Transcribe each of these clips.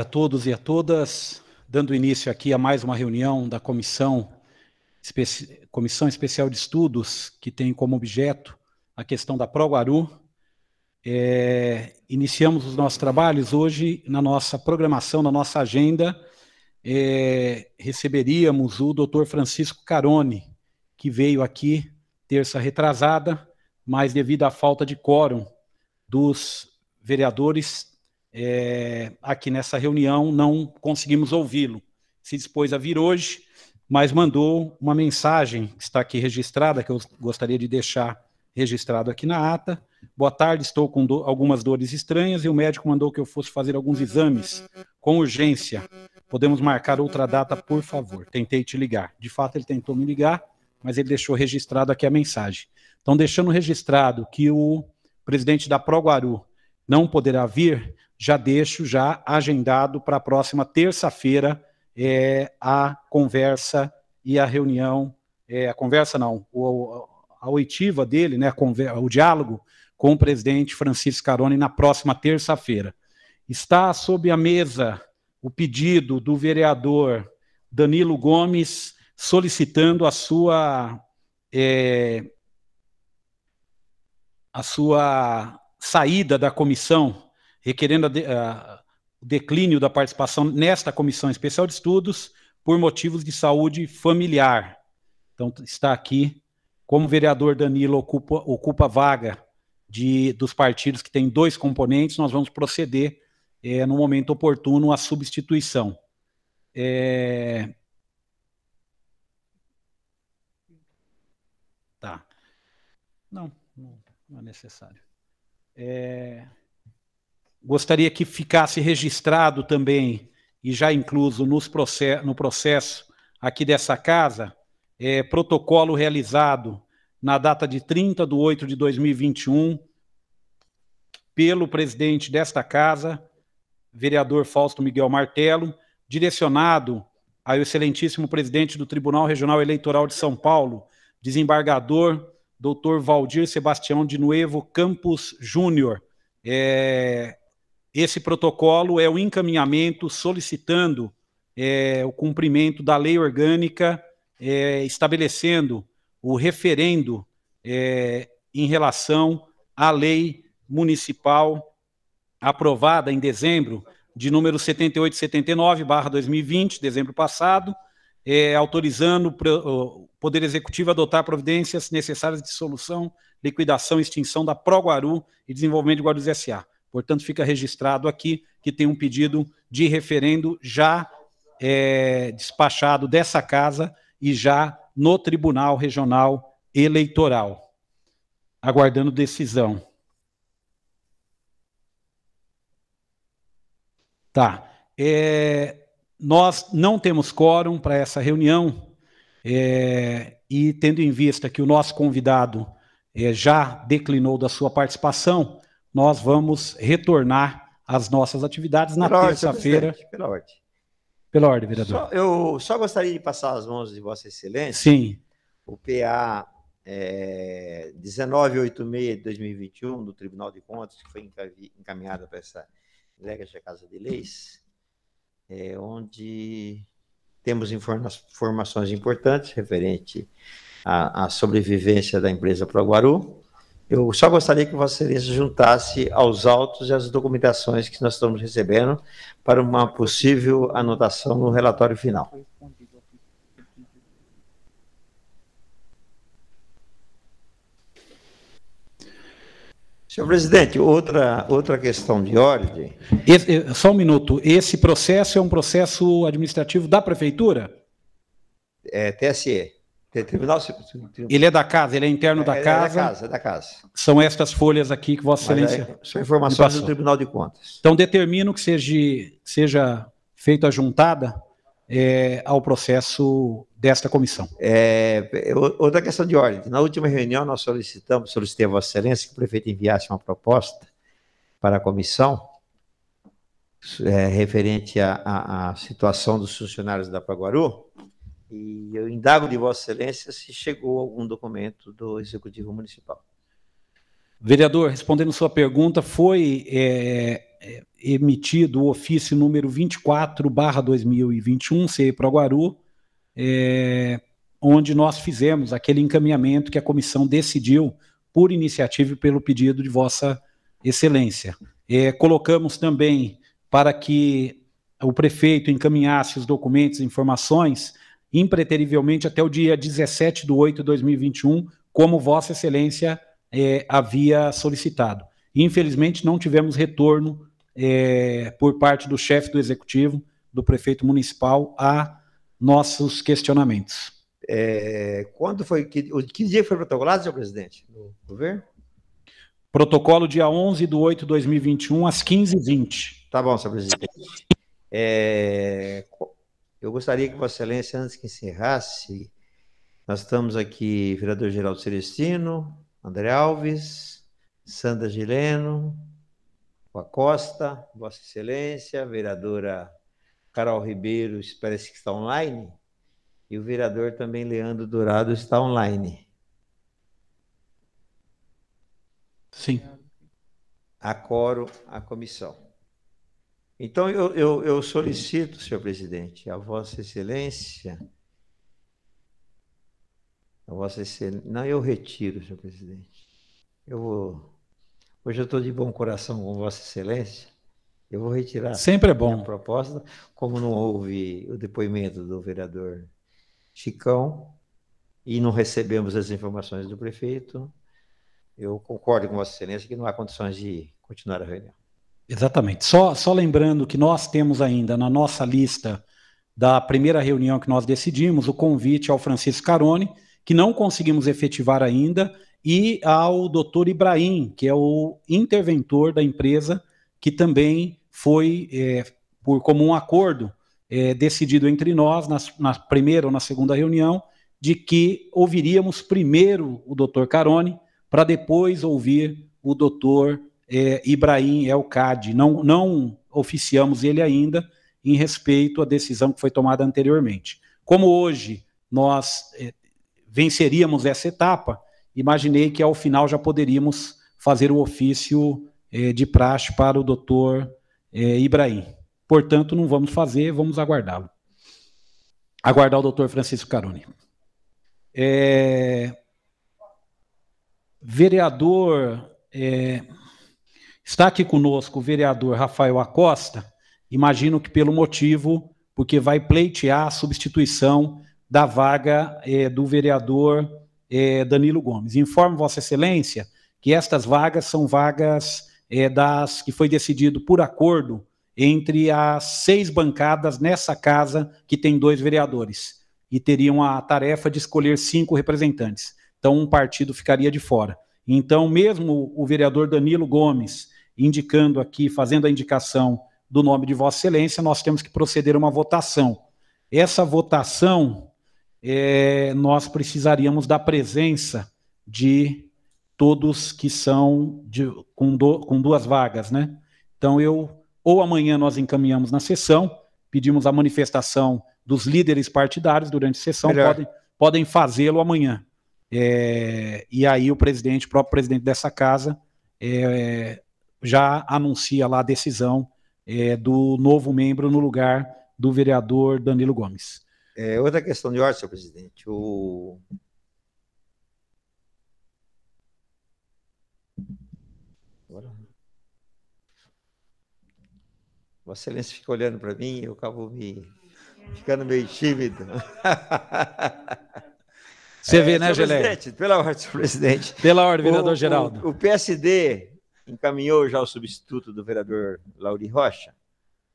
a todos e a todas, dando início aqui a mais uma reunião da comissão, Especi... comissão especial de estudos que tem como objeto a questão da Proguaru. É, iniciamos os nossos trabalhos hoje na nossa programação, na nossa agenda. É, receberíamos o Dr. Francisco Carone, que veio aqui terça retrasada, mas devido à falta de quórum dos vereadores, é, aqui nessa reunião, não conseguimos ouvi-lo. Se dispôs a vir hoje, mas mandou uma mensagem que está aqui registrada, que eu gostaria de deixar registrado aqui na ata. Boa tarde, estou com do algumas dores estranhas e o médico mandou que eu fosse fazer alguns exames com urgência. Podemos marcar outra data, por favor. Tentei te ligar. De fato, ele tentou me ligar, mas ele deixou registrado aqui a mensagem. Então, deixando registrado que o presidente da Proguaru não poderá vir, já deixo já agendado para a próxima terça-feira é, a conversa e a reunião, é, a conversa não, o, a oitiva dele, né, o diálogo com o presidente Francisco Carone na próxima terça-feira. Está sob a mesa o pedido do vereador Danilo Gomes solicitando a sua é, a sua saída da comissão requerendo a de, a, o declínio da participação nesta comissão especial de estudos por motivos de saúde familiar. Então, está aqui, como o vereador Danilo ocupa, ocupa a vaga de, dos partidos que tem dois componentes, nós vamos proceder é, no momento oportuno à substituição. É... Tá. Não, não, não é necessário. É... Gostaria que ficasse registrado também, e já incluso nos process, no processo aqui dessa casa, é, protocolo realizado na data de 30 de 8 de 2021 pelo presidente desta casa, vereador Fausto Miguel Martelo, direcionado ao excelentíssimo presidente do Tribunal Regional Eleitoral de São Paulo, desembargador doutor Valdir Sebastião de Nuevo Campos Júnior, é, esse protocolo é o encaminhamento solicitando é, o cumprimento da lei orgânica é, estabelecendo o referendo é, em relação à lei municipal aprovada em dezembro de número 7879, 2020, dezembro passado, é, autorizando o Poder Executivo a adotar providências necessárias de solução, liquidação e extinção da Proguaru e desenvolvimento de Guarulhos S.A. Portanto, fica registrado aqui que tem um pedido de referendo já é, despachado dessa casa e já no Tribunal Regional Eleitoral, aguardando decisão. Tá. É, nós não temos quórum para essa reunião é, e, tendo em vista que o nosso convidado é, já declinou da sua participação, nós vamos retornar às nossas atividades na terça-feira. Pela ordem. Pela ordem, vereador. Só, eu só gostaria de passar as mãos de Vossa Excelência. Sim. O PA é, 1986 de 2021 do Tribunal de Contas, que foi encaminhada para essa Lega da Casa de Leis, é, onde temos informações importantes referente à, à sobrevivência da empresa Proguaru, eu só gostaria que Vossa Excelência juntasse aos autos e às documentações que nós estamos recebendo para uma possível anotação no relatório final. Senhor presidente, outra, outra questão de ordem. Esse, eh, só um minuto. Esse processo é um processo administrativo da prefeitura? É, TSE. Tribunal, Ele é da casa, ele é interno é, é da, casa. É da casa. É da casa, São estas folhas aqui que Vossa Excelência. são informações do Tribunal de Contas. Então, determino que seja, seja feita a juntada é, ao processo desta comissão. É, é outra questão de ordem. Na última reunião, nós solicitamos, solicitei a Vossa Excelência que o prefeito enviasse uma proposta para a comissão referente à situação dos funcionários da Paguaru e eu indago de Vossa Excelência se chegou algum documento do Executivo Municipal. Vereador, respondendo sua pergunta, foi é, é emitido o ofício número 24-2021, CE Proguaru, é, onde nós fizemos aquele encaminhamento que a comissão decidiu por iniciativa e pelo pedido de Vossa Excelência. É, colocamos também para que o prefeito encaminhasse os documentos e informações impreterivelmente até o dia 17 de 8 de 2021, como Vossa Excelência é, havia solicitado. Infelizmente, não tivemos retorno é, por parte do chefe do executivo, do prefeito municipal, a nossos questionamentos. É, quando foi que, que dia foi protocolado, senhor presidente, no governo? Protocolo dia 11 de 8 de 2021, às 15h20. Tá bom, senhor presidente. É, eu gostaria que é. Vossa Excelência, antes que encerrasse, nós estamos aqui, vereador Geraldo Celestino, André Alves, Sandra Gileno, Costa, Vossa Excelência, vereadora Carol Ribeiro, parece que está online, e o vereador também Leandro Dourado está online. Sim. Acoro a comissão. Então, eu, eu, eu solicito, senhor presidente, a Vossa Excelência. A Vossa Excelência. Não, eu retiro, senhor presidente. Eu vou. Hoje eu estou de bom coração com Vossa Excelência. Eu vou retirar Sempre é bom. a proposta, como não houve o depoimento do vereador Chicão e não recebemos as informações do prefeito. Eu concordo com Vossa Excelência que não há condições de continuar a reunião. Exatamente. Só, só lembrando que nós temos ainda na nossa lista da primeira reunião que nós decidimos o convite ao Francisco Carone, que não conseguimos efetivar ainda, e ao doutor Ibrahim, que é o interventor da empresa, que também foi, é, por comum acordo, é, decidido entre nós, na, na, primeira ou na segunda reunião, de que ouviríamos primeiro o doutor Carone, para depois ouvir o doutor é, Ibrahim Elcade. Não, não oficiamos ele ainda em respeito à decisão que foi tomada anteriormente. Como hoje nós é, venceríamos essa etapa, imaginei que ao final já poderíamos fazer o ofício é, de praxe para o doutor é, Ibrahim. Portanto, não vamos fazer, vamos aguardá-lo. Aguardar o doutor Francisco Caroni. É, vereador é, Está aqui conosco o vereador Rafael Acosta, imagino que pelo motivo, porque vai pleitear a substituição da vaga é, do vereador é, Danilo Gomes. Informo Vossa Excelência que estas vagas são vagas é, das que foi decidido por acordo entre as seis bancadas nessa casa que tem dois vereadores e teriam a tarefa de escolher cinco representantes. Então um partido ficaria de fora. Então mesmo o vereador Danilo Gomes indicando aqui, fazendo a indicação do nome de Vossa Excelência, nós temos que proceder a uma votação. Essa votação, é, nós precisaríamos da presença de todos que são de, com, do, com duas vagas, né? Então, eu, ou amanhã nós encaminhamos na sessão, pedimos a manifestação dos líderes partidários durante a sessão, Melhor. podem, podem fazê-lo amanhã. É, e aí o presidente, o próprio presidente dessa casa, é, já anuncia lá a decisão é, do novo membro no lugar do vereador Danilo Gomes. É, outra questão de ordem, senhor presidente. O... Vossa Excelência fica olhando para mim e eu acabo me ficando meio tímido. Você vê, é, né, Geleia? Pela ordem, senhor presidente. Pela ordem, vereador o, Geraldo. O, o, PSD encaminhou já o substituto do vereador Lauri Rocha?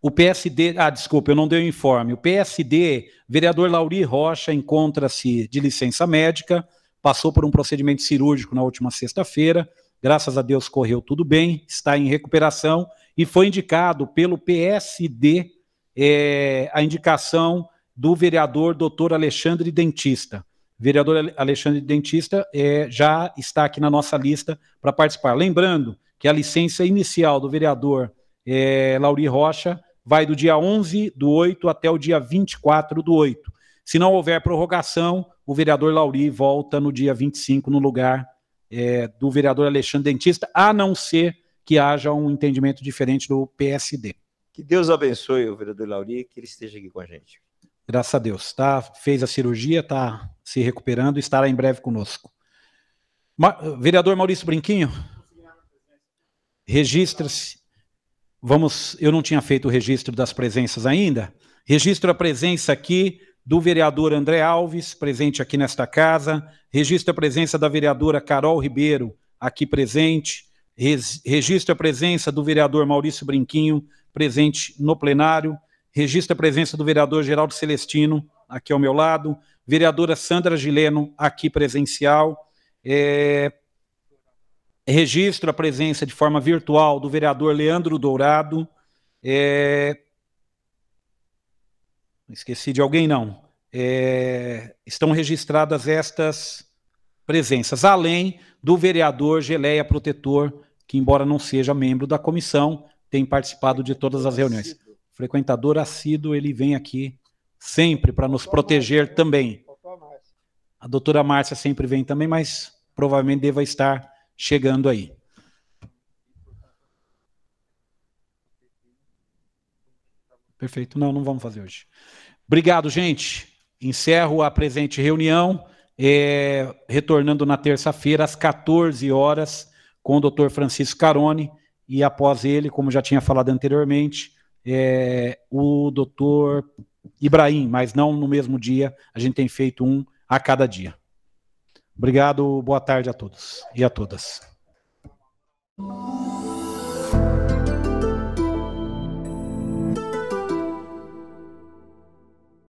O PSD, ah, desculpa, eu não dei o informe. O PSD, vereador Lauri Rocha, encontra-se de licença médica, passou por um procedimento cirúrgico na última sexta-feira, graças a Deus correu tudo bem, está em recuperação e foi indicado pelo PSD é, a indicação do vereador doutor Alexandre Dentista. vereador Alexandre Dentista é, já está aqui na nossa lista para participar. Lembrando que a licença inicial do vereador é, Lauri Rocha vai do dia 11 do 8 até o dia 24 do 8. Se não houver prorrogação, o vereador Lauri volta no dia 25 no lugar é, do vereador Alexandre Dentista, a não ser que haja um entendimento diferente do PSD. Que Deus abençoe o vereador Lauri, que ele esteja aqui com a gente. Graças a Deus, tá? Fez a cirurgia, está se recuperando e estará em breve conosco. Ma vereador Maurício Brinquinho, Registra-se. Vamos, eu não tinha feito o registro das presenças ainda. Registro a presença aqui do vereador André Alves, presente aqui nesta casa. Registro a presença da vereadora Carol Ribeiro, aqui presente. Registro a presença do vereador Maurício Brinquinho, presente no plenário. Registro a presença do vereador Geraldo Celestino, aqui ao meu lado. Vereadora Sandra Gileno, aqui presencial. É, registro a presença de forma virtual do vereador Leandro Dourado. É... Esqueci de alguém, não. É... Estão registradas estas presenças, além do vereador Geleia Protetor, que, embora não seja membro da comissão, tem participado de todas as reuniões. Frequentador assíduo, ele vem aqui sempre para nos proteger também. A doutora Márcia sempre vem também, mas provavelmente deva estar chegando aí. Perfeito. Não, não vamos fazer hoje. Obrigado, gente. Encerro a presente reunião, é, retornando na terça-feira, às 14 horas, com o doutor Francisco Carone. E após ele, como já tinha falado anteriormente, é, o doutor Ibrahim, mas não no mesmo dia, a gente tem feito um a cada dia. Obrigado, boa tarde a todos e a todas.